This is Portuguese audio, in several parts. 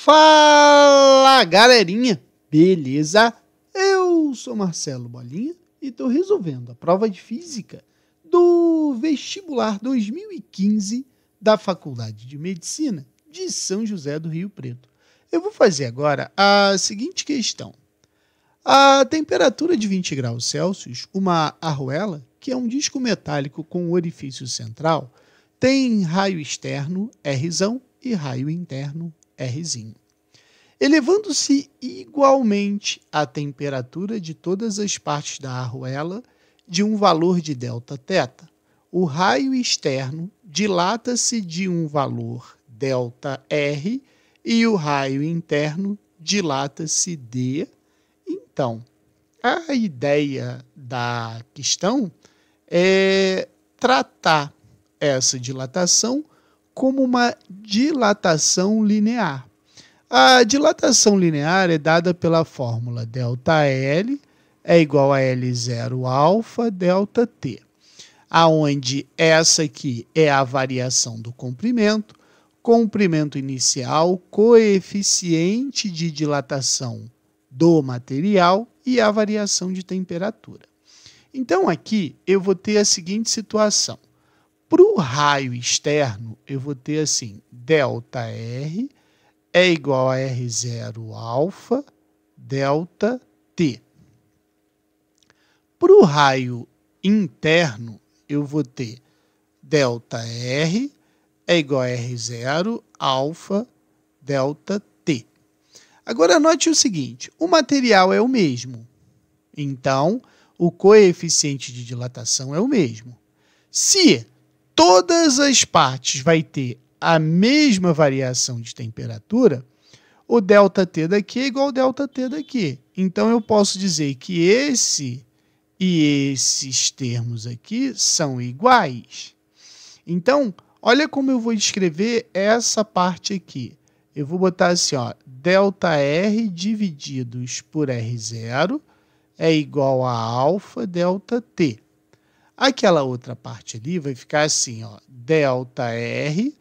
Fala galerinha, beleza? Eu sou Marcelo Bolinha e estou resolvendo a prova de física do vestibular 2015 da Faculdade de Medicina de São José do Rio Preto. Eu vou fazer agora a seguinte questão. A temperatura de 20 graus Celsius, uma arruela, que é um disco metálico com orifício central, tem raio externo, Rzão, e raio interno, Rzinho. Elevando-se igualmente a temperatura de todas as partes da arruela de um valor de delta-θ, o raio externo dilata-se de um valor delta-r e o raio interno dilata-se de. Então, a ideia da questão é tratar essa dilatação como uma dilatação linear. A dilatação linear é dada pela fórmula ΔL é igual a L0 alfa delta T, aonde essa aqui é a variação do comprimento, comprimento inicial, coeficiente de dilatação do material e a variação de temperatura. Então aqui eu vou ter a seguinte situação raio externo, eu vou ter assim, delta R é igual a R0 alfa delta T. Para o raio interno, eu vou ter delta R é igual a R0 alfa delta T. Agora note o seguinte, o material é o mesmo. Então, o coeficiente de dilatação é o mesmo. Se todas as partes vai ter a mesma variação de temperatura, o ΔT daqui é igual ao ΔT daqui. Então eu posso dizer que esse e esses termos aqui são iguais. Então, olha como eu vou escrever essa parte aqui. Eu vou botar assim, ó, ΔR divididos por R0 é igual a alfa T Aquela outra parte ali vai ficar assim, ó, delta R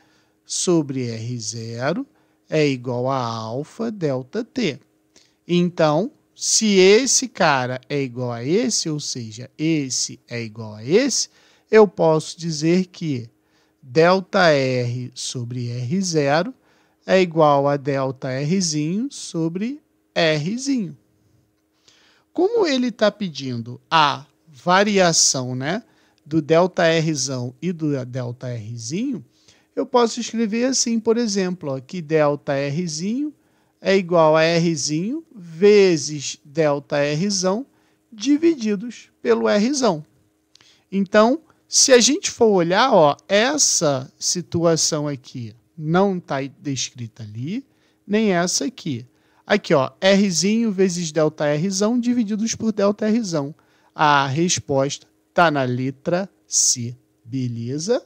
sobre R0 é igual a alfa delta T. Então, se esse cara é igual a esse, ou seja, esse é igual a esse, eu posso dizer que delta R sobre R0 é igual a delta Rzinho sobre Rzinho. Como ele está pedindo A variação né, do delta Rzão e do delta Rzinho, eu posso escrever assim, por exemplo, ó, que delta Rzinho é igual a R vezes delta Rzão divididos pelo R. Então, se a gente for olhar, ó, essa situação aqui não está descrita ali, nem essa aqui. Aqui, ó, Rzinho vezes delta Rzão divididos por delta Rzão. A resposta está na letra C. Beleza?